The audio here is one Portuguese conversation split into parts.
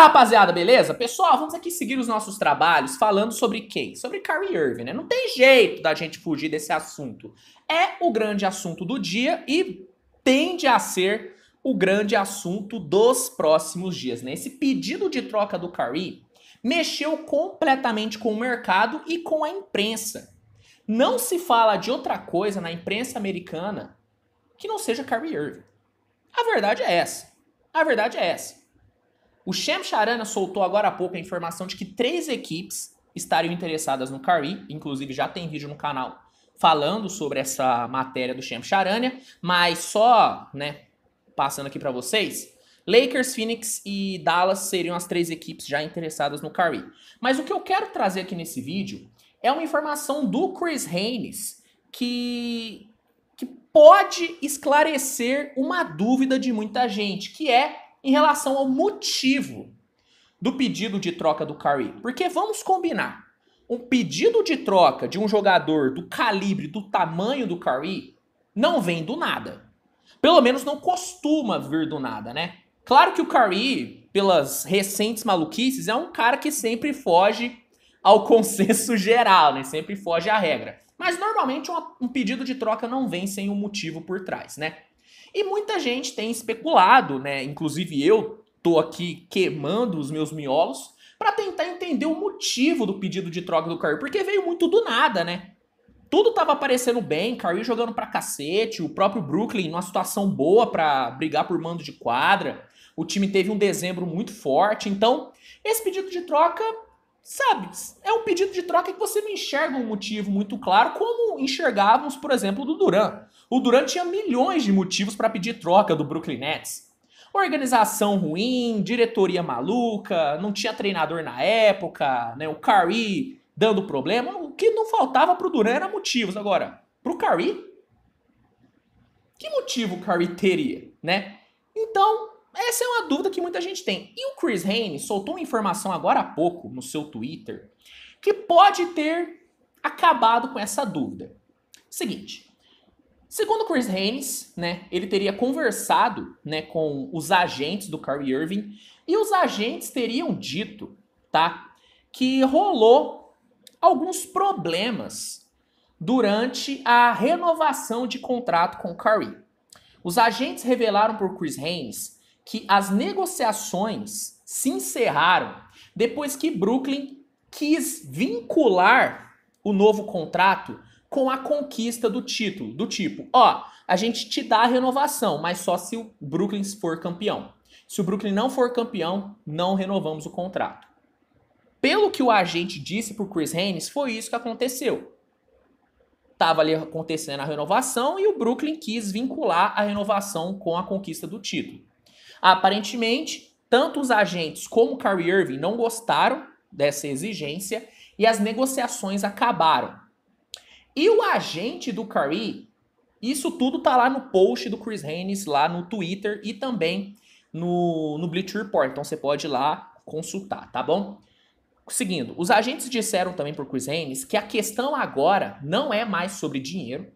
Fala rapaziada, beleza? Pessoal, vamos aqui seguir os nossos trabalhos falando sobre quem? Sobre Kyrie Irving, né? Não tem jeito da gente fugir desse assunto. É o grande assunto do dia e tende a ser o grande assunto dos próximos dias, né? Esse pedido de troca do Kyrie mexeu completamente com o mercado e com a imprensa. Não se fala de outra coisa na imprensa americana que não seja Kyrie Irving. A verdade é essa. A verdade é essa. O Shem Charana soltou agora há pouco a informação de que três equipes estariam interessadas no Curry, inclusive já tem vídeo no canal falando sobre essa matéria do Shem Charania, mas só, né, passando aqui para vocês, Lakers, Phoenix e Dallas seriam as três equipes já interessadas no Curry. Mas o que eu quero trazer aqui nesse vídeo é uma informação do Chris Haynes que que pode esclarecer uma dúvida de muita gente, que é em relação ao motivo do pedido de troca do Curry. Porque vamos combinar, um pedido de troca de um jogador do calibre, do tamanho do Curry, não vem do nada. Pelo menos não costuma vir do nada, né? Claro que o Curry, pelas recentes maluquices, é um cara que sempre foge ao consenso geral, né? Sempre foge à regra. Mas normalmente um pedido de troca não vem sem um motivo por trás, né? E muita gente tem especulado, né? Inclusive eu tô aqui queimando os meus miolos para tentar entender o motivo do pedido de troca do Curry, porque veio muito do nada, né? Tudo tava aparecendo bem, Curry jogando pra cacete, o próprio Brooklyn numa situação boa para brigar por mando de quadra. O time teve um dezembro muito forte, então esse pedido de troca sabe, é um pedido de troca que você não enxerga um motivo muito claro, como enxergávamos, por exemplo, do Duran. O Duran tinha milhões de motivos para pedir troca do Brooklyn Nets. Organização ruim, diretoria maluca, não tinha treinador na época, né? O Curry dando problema. O que não faltava pro Duran era motivos. Agora, pro Curry, que motivo o Curry teria, né? Então, essa é uma dúvida que muita gente tem. E o Chris Haynes soltou uma informação agora há pouco no seu Twitter que pode ter acabado com essa dúvida. Seguinte, segundo Chris Haynes, né, ele teria conversado, né, com os agentes do Kyrie Irving e os agentes teriam dito, tá, que rolou alguns problemas durante a renovação de contrato com o Curry. Os agentes revelaram por Chris Haynes que as negociações se encerraram depois que Brooklyn quis vincular o novo contrato com a conquista do título, do tipo, ó, a gente te dá a renovação, mas só se o Brooklyn for campeão. Se o Brooklyn não for campeão, não renovamos o contrato. Pelo que o agente disse para o Chris Haynes, foi isso que aconteceu. Tava ali acontecendo a renovação e o Brooklyn quis vincular a renovação com a conquista do título. Aparentemente, tanto os agentes como Kyrie Irving não gostaram dessa exigência e as negociações acabaram. E o agente do Curry, isso tudo tá lá no post do Chris Haynes, lá no Twitter e também no, no Bleacher Report. Então você pode ir lá consultar, tá bom? Seguindo, os agentes disseram também para o Chris Haynes que a questão agora não é mais sobre dinheiro,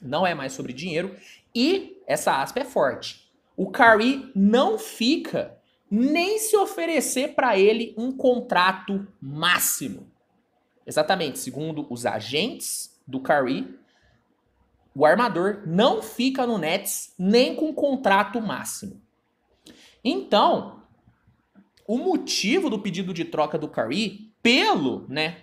não é mais sobre dinheiro, e essa aspa é forte o Curry não fica nem se oferecer para ele um contrato máximo. Exatamente, segundo os agentes do Curry, o armador não fica no Nets nem com contrato máximo. Então, o motivo do pedido de troca do Curry, pelo, né,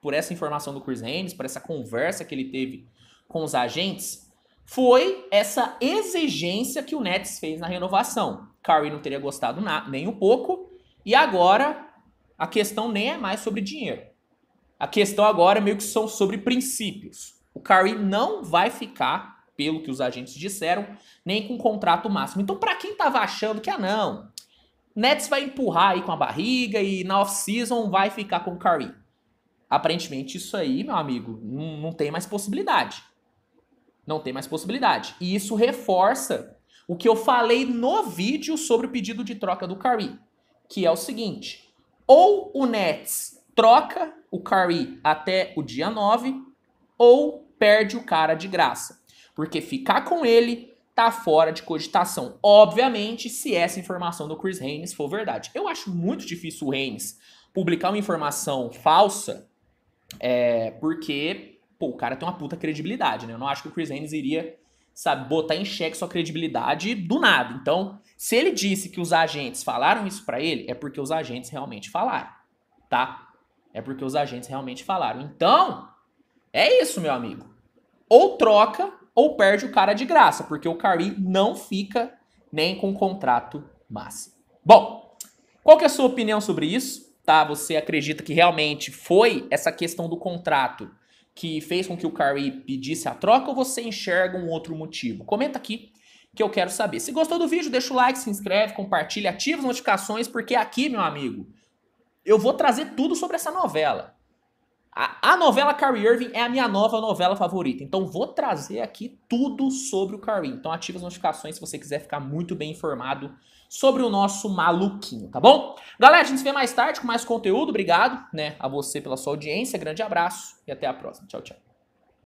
por essa informação do Chris Haynes, por essa conversa que ele teve com os agentes, foi essa exigência que o Nets fez na renovação. Curry não teria gostado na, nem um pouco, e agora a questão nem é mais sobre dinheiro. A questão agora é meio que são sobre princípios. O Curry não vai ficar, pelo que os agentes disseram, nem com contrato máximo. Então, para quem tava achando que ah não, Nets vai empurrar aí com a barriga e na off-season vai ficar com o Curry. Aparentemente isso aí, meu amigo, não, não tem mais possibilidade. Não tem mais possibilidade. E isso reforça o que eu falei no vídeo sobre o pedido de troca do Curry, que é o seguinte: ou o Nets troca o Curry até o dia 9, ou perde o cara de graça. Porque ficar com ele tá fora de cogitação. Obviamente, se essa informação do Chris Haynes for verdade. Eu acho muito difícil o Haynes publicar uma informação falsa, é, porque pô, o cara tem uma puta credibilidade, né? Eu não acho que o Chris Haynes iria, sabe, botar em xeque sua credibilidade do nada. Então, se ele disse que os agentes falaram isso para ele, é porque os agentes realmente falaram, tá? É porque os agentes realmente falaram. Então, é isso, meu amigo. Ou troca ou perde o cara de graça, porque o Curry não fica nem com contrato máximo. Bom, qual que é a sua opinião sobre isso? Tá? Você acredita que realmente foi essa questão do contrato que fez com que o Curry pedisse a troca ou você enxerga um outro motivo? Comenta aqui que eu quero saber. Se gostou do vídeo, deixa o like, se inscreve, compartilha, ativa as notificações, porque aqui, meu amigo, eu vou trazer tudo sobre essa novela. A, a, novela Carrie Irving é a minha nova novela favorita. Então vou trazer aqui tudo sobre o Carrie. Então ative as notificações se você quiser ficar muito bem informado sobre o nosso maluquinho, tá bom? Galera, a gente se vê mais tarde com mais conteúdo. Obrigado, né, a você pela sua audiência. Grande abraço e até a próxima. Tchau, tchau.